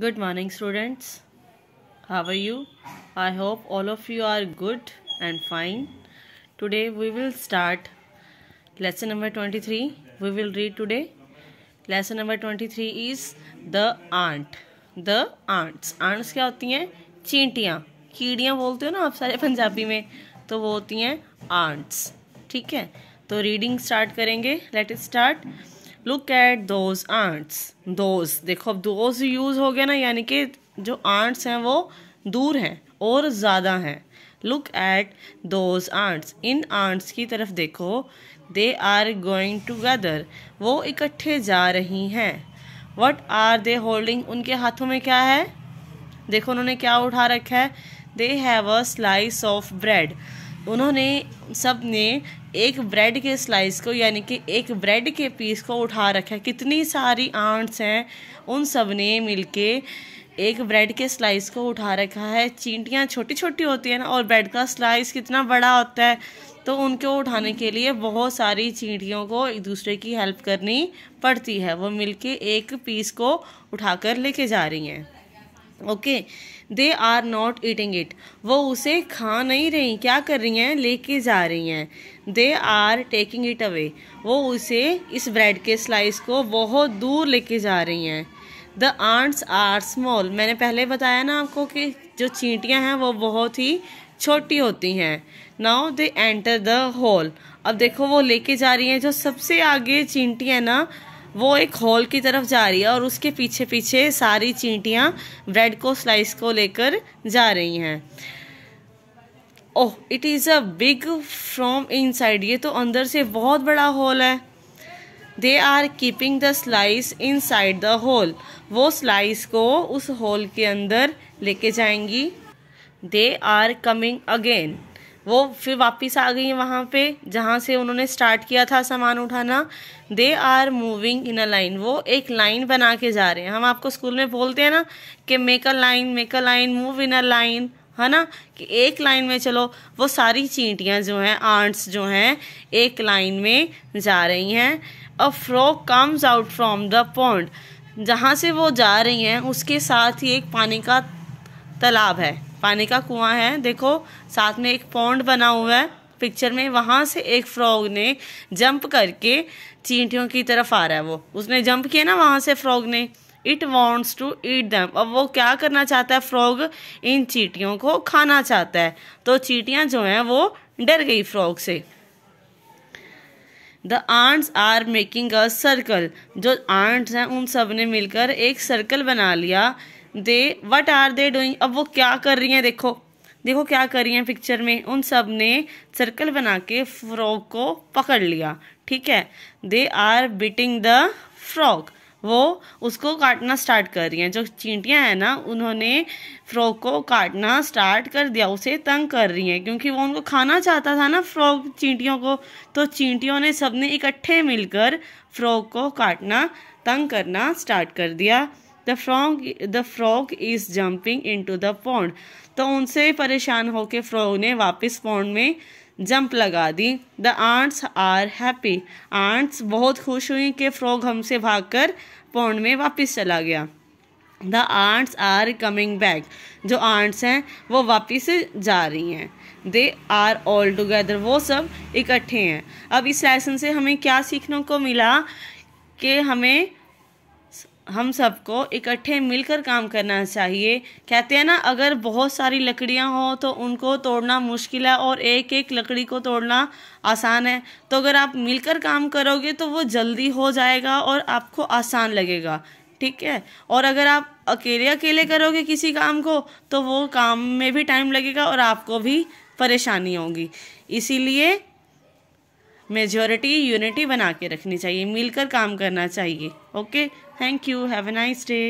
good morning students how are you i hope all of you are good and fine today we will start lesson number 23 we will read today lesson number 23 is the aunt the aunts aunts क्या होती हैं चींटियाँ कीड़ियाँ बोलते हो ना आप सारे पंजाबी में तो वो होती हैं aunts ठीक है तो रीडिंग स्टार्ट करेंगे let it start look at those ants those देखो अब दोज यूज़ हो गया ना यानी कि जो आंट्स हैं वो दूर हैं और ज़्यादा हैं लुक एट दोज आंट्स इन आंट्स की तरफ देखो दे आर गोइंग टूगेदर वो इकट्ठे जा रही हैं वट आर दे होल्डिंग उनके हाथों में क्या है देखो उन्होंने क्या उठा रखा है they have a slice of bread उन्होंने सब ने एक ब्रेड के स्लाइस को यानी कि एक ब्रेड के पीस को उठा रखा है कितनी सारी आंट्स हैं उन सब ने मिल के एक ब्रेड के स्लाइस को उठा रखा है चींटियाँ छोटी छोटी होती हैं ना और ब्रेड का स्लाइस कितना बड़ा होता है तो उनको उठाने के लिए बहुत सारी चींटियों को एक दूसरे की हेल्प करनी पड़ती है वो मिलके एक पीस को उठाकर लेके जा रही हैं okay they are not eating it वो उसे खा नहीं रही क्या कर रही हैं लेके जा रही हैं they are taking it away वो उसे इस ब्रेड के स्लाइस को बहुत दूर लेके जा रही हैं द आंट्स आर स्मॉल मैंने पहले बताया ना आपको कि जो चींटियां हैं वो बहुत ही छोटी होती हैं now they enter the hall अब देखो वो लेके जा रही हैं जो सबसे आगे चींटियाँ ना वो एक हॉल की तरफ जा रही है और उसके पीछे पीछे सारी चींटियाँ ब्रेड को स्लाइस को लेकर जा रही हैं oh it is a big from inside ये तो अंदर से बहुत बड़ा हॉल है they are keeping the slice inside the hole वो स्लाइस को उस होल के अंदर लेके जाएंगी दे आर कमिंग अगेन वो फिर वापस आ गई वहाँ पे जहाँ से उन्होंने स्टार्ट किया था सामान उठाना they are moving in a line वो एक लाइन बना के जा रहे हैं हम आपको स्कूल में बोलते हैं ना कि make a line make a line move in a line है ना कि एक लाइन में चलो वो सारी चींटियाँ जो हैं आंट्स जो हैं एक लाइन में जा रही हैं a frog comes out from the pond जहाँ से वो जा रही हैं उसके साथ ही एक पानी का तालाब है पानी का कुआं है देखो साथ में एक पौंड बना हुआ है पिक्चर में वहाँ से एक फ्रॉग ने जंप करके चींटियों की तरफ आ रहा है वो उसने जंप किया ना वहाँ से फ्रॉग ने it wants to eat them अब वो क्या करना चाहता है फ्रॉग इन चीटियों को खाना चाहता है तो चीटियाँ जो हैं वो डर गई फ्रॉग से the ants are making a circle जो आंट्स हैं उन सब ने मिलकर एक सर्कल बना लिया they what are they doing अब वो क्या कर रही हैं देखो देखो क्या कर रही हैं पिक्चर में उन सब ने सर्कल बना के फ्रॉक को पकड़ लिया ठीक है they are biting the frog वो उसको काटना स्टार्ट कर रही हैं जो चींटियां हैं ना उन्होंने फ्रॉक को काटना स्टार्ट कर दिया उसे तंग कर रही हैं क्योंकि वो उनको खाना चाहता था ना फ्रॉक चींटियों को तो चींटियों ने सबने इकट्ठे मिलकर फ्रॉक को काटना तंग करना स्टार्ट कर दिया the frog the frog is jumping into the pond तो उनसे परेशान होकर फ्रॉग ने वापस पौंड में जंप लगा दी the ants are happy ants बहुत खुश हुई कि फ्रॉग हमसे भागकर पौंड में वापस चला गया the ants are coming back जो आंट्स हैं वो वापस जा रही हैं दे आर ऑल टुगेदर वो सब इकट्ठे हैं अब इस लेसन से हमें क्या सीखने को मिला कि हमें हम सबको इकट्ठे मिलकर काम करना चाहिए कहते हैं ना अगर बहुत सारी लकड़ियां हो तो उनको तोड़ना मुश्किल है और एक एक लकड़ी को तोड़ना आसान है तो अगर आप मिलकर काम करोगे तो वो जल्दी हो जाएगा और आपको आसान लगेगा ठीक है और अगर आप अकेले अकेले करोगे किसी काम को तो वो काम में भी टाइम लगेगा और आपको भी परेशानी होगी इसीलिए मेजोरिटी यूनिटी बना के रखनी चाहिए मिलकर काम करना चाहिए okay thank you have a nice day